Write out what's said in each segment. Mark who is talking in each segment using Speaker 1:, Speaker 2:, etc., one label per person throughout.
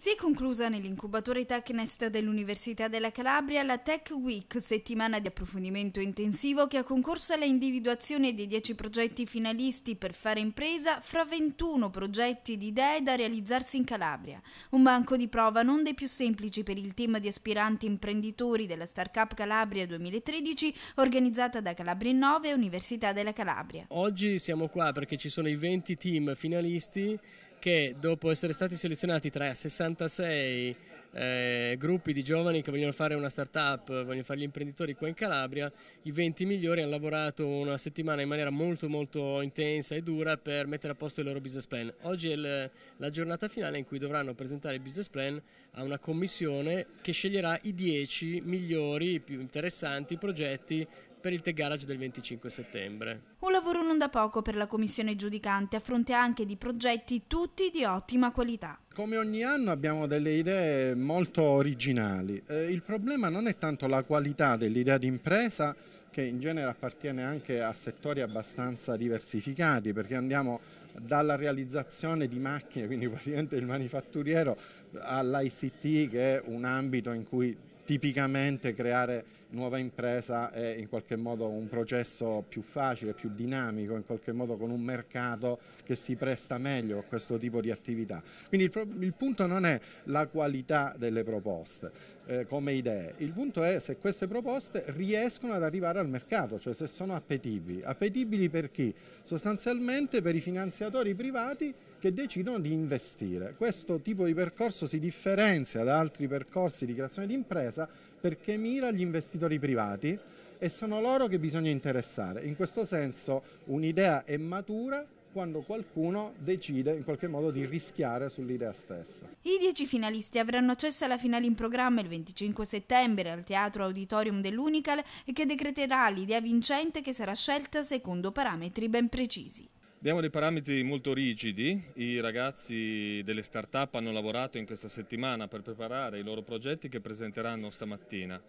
Speaker 1: Si è conclusa nell'incubatore TechNest dell'Università della Calabria la Tech Week, settimana di approfondimento intensivo che ha concorso alla individuazione dei 10 progetti finalisti per fare impresa fra 21 progetti di idee da realizzarsi in Calabria. Un banco di prova non dei più semplici per il team di aspiranti imprenditori della Startup Calabria 2013 organizzata da Calabria 9 e Università della Calabria.
Speaker 2: Oggi siamo qua perché ci sono i 20 team finalisti che dopo essere stati selezionati tra 66 eh, gruppi di giovani che vogliono fare una start-up, vogliono fare gli imprenditori qua in Calabria, i 20 migliori hanno lavorato una settimana in maniera molto molto intensa e dura per mettere a posto il loro business plan. Oggi è il, la giornata finale in cui dovranno presentare il business plan a una commissione che sceglierà i 10 migliori, più interessanti progetti per il Tech Garage del 25 settembre.
Speaker 1: Un lavoro non da poco per la commissione giudicante a fronte anche di progetti tutti di ottima qualità.
Speaker 3: Come ogni anno abbiamo delle idee molto originali. Eh, il problema non è tanto la qualità dell'idea d'impresa, che in genere appartiene anche a settori abbastanza diversificati, perché andiamo dalla realizzazione di macchine, quindi praticamente il manifatturiero, all'ICT, che è un ambito in cui tipicamente creare nuova impresa è in qualche modo un processo più facile, più dinamico, in qualche modo con un mercato che si presta meglio a questo tipo di attività. Quindi il, il punto non è la qualità delle proposte eh, come idee, il punto è se queste proposte riescono ad arrivare al mercato, cioè se sono appetibili. Appetibili per chi? Sostanzialmente per i finanziatori privati che decidono di investire. Questo tipo di percorso si differenzia da altri percorsi di creazione di impresa perché mira gli investitori privati e sono loro che bisogna interessare. In questo senso un'idea è matura quando qualcuno decide in qualche modo di rischiare sull'idea stessa.
Speaker 1: I dieci finalisti avranno accesso alla finale in programma il 25 settembre al Teatro Auditorium dell'Unical e che decreterà l'idea vincente che sarà scelta secondo parametri ben precisi.
Speaker 4: Abbiamo dei parametri molto rigidi, i ragazzi delle start-up hanno lavorato in questa settimana per preparare i loro progetti che presenteranno stamattina.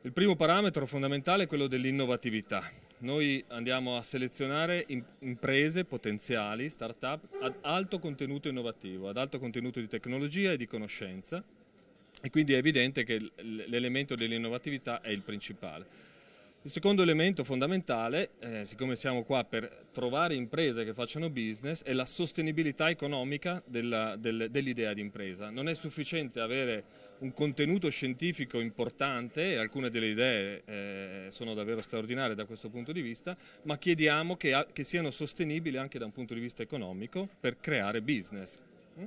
Speaker 4: Il primo parametro fondamentale è quello dell'innovatività. Noi andiamo a selezionare imprese potenziali, start-up, ad alto contenuto innovativo, ad alto contenuto di tecnologia e di conoscenza e quindi è evidente che l'elemento dell'innovatività è il principale. Il secondo elemento fondamentale, eh, siccome siamo qua per trovare imprese che facciano business, è la sostenibilità economica dell'idea del, dell di impresa. Non è sufficiente avere un contenuto scientifico importante, alcune delle idee eh, sono davvero straordinarie da questo punto di vista, ma chiediamo che, che siano sostenibili anche da un punto di vista economico per creare business. Mm?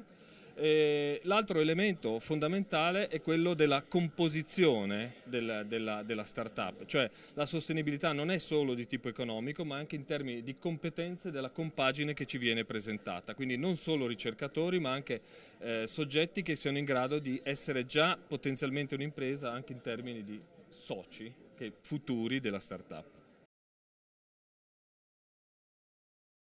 Speaker 4: Eh, l'altro elemento fondamentale è quello della composizione della, della, della start-up, cioè la sostenibilità non è solo di tipo economico ma anche in termini di competenze della compagine che ci viene presentata, quindi non solo ricercatori ma anche eh, soggetti che siano in grado di essere già potenzialmente un'impresa anche in termini di soci futuri della start-up.